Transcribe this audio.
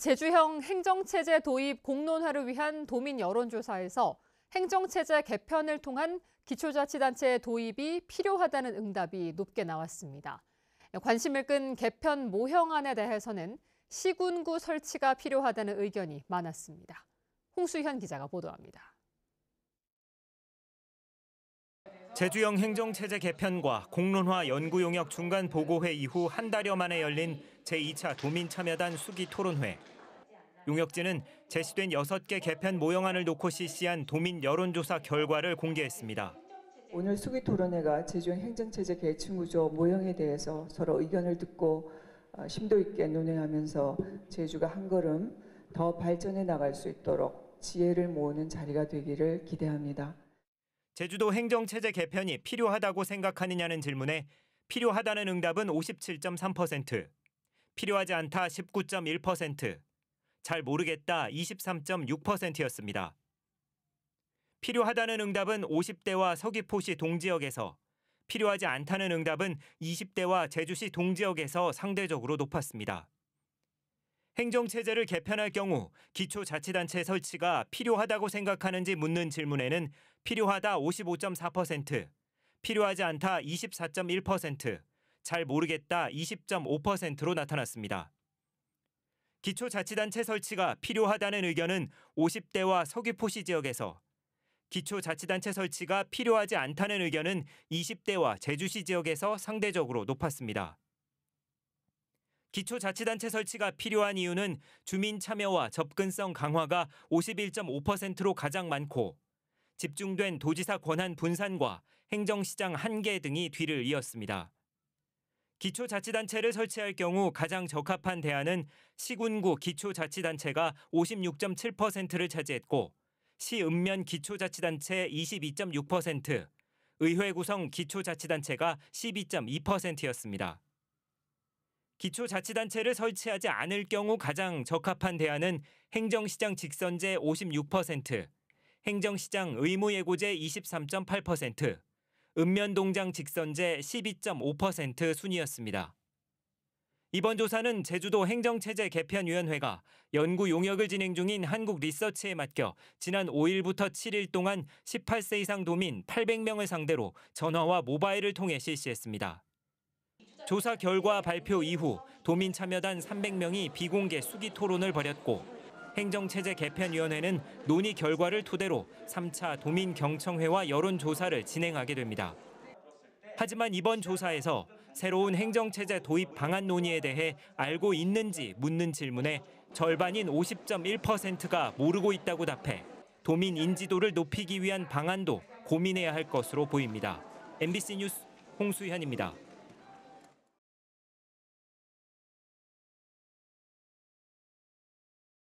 제주형 행정체제 도입 공론화를 위한 도민 여론조사에서 행정체제 개편을 통한 기초자치단체 도입이 필요하다는 응답이 높게 나왔습니다. 관심을 끈 개편 모형안에 대해서는 시군구 설치가 필요하다는 의견이 많았습니다. 홍수현 기자가 보도합니다. 제주형 행정체제 개편과 공론화 연구용역 중간 보고회 이후 한 달여 만에 열린 제2차 도민참여단 수기 토론회. 용역진은 제시된 6개 개편 모형안을 놓고 실시한 도민 여론조사 결과를 공개했습니다. 오늘 수기 토론회가 제주형 행정체제 계층구조 모형에 대해서 서로 의견을 듣고 어, 심도 있게 논의하면서 제주가 한 걸음 더 발전해 나갈 수 있도록 지혜를 모으는 자리가 되기를 기대합니다. 제주도 행정체제 개편이 필요하다고 생각하느냐는 질문에 필요하다는 응답은 57.3%, 필요하지 않다 19.1%, 잘 모르겠다 23.6%였습니다. 필요하다는 응답은 50대와 서귀포시 동지역에서, 필요하지 않다는 응답은 20대와 제주시 동지역에서 상대적으로 높았습니다. 행정체제를 개편할 경우 기초자치단체 설치가 필요하다고 생각하는지 묻는 질문에는 필요하다 55.4%, 필요하지 않다 24.1%, 잘 모르겠다 20.5%로 나타났습니다. 기초자치단체 설치가 필요하다는 의견은 50대와 서귀포시 지역에서, 기초자치단체 설치가 필요하지 않다는 의견은 20대와 제주시 지역에서 상대적으로 높았습니다. 기초자치단체 설치가 필요한 이유는 주민 참여와 접근성 강화가 51.5%로 가장 많고 집중된 도지사 권한 분산과 행정시장 한계 등이 뒤를 이었습니다. 기초자치단체를 설치할 경우 가장 적합한 대안은 시군구 기초자치단체가 56.7%를 차지했고 시읍면 기초자치단체 22.6%, 의회 구성 기초자치단체가 12.2%였습니다. 기초자치단체를 설치하지 않을 경우 가장 적합한 대안은 행정시장 직선제 56%, 행정시장 의무예고제 23.8%, 읍면동장 직선제 12.5% 순이었습니다. 이번 조사는 제주도 행정체제 개편위원회가 연구 용역을 진행 중인 한국 리서치에 맡겨 지난 5일부터 7일 동안 18세 이상 도민 800명을 상대로 전화와 모바일을 통해 실시했습니다. 조사 결과 발표 이후 도민 참여단 300명이 비공개 수기 토론을 벌였고 행정체제 개편위원회는 논의 결과를 토대로 3차 도민 경청회와 여론조사를 진행하게 됩니다. 하지만 이번 조사에서 새로운 행정체제 도입 방안 논의에 대해 알고 있는지 묻는 질문에 절반인 50.1%가 모르고 있다고 답해 도민 인지도를 높이기 위한 방안도 고민해야 할 것으로 보입니다. MBC 뉴스 홍수현입니다.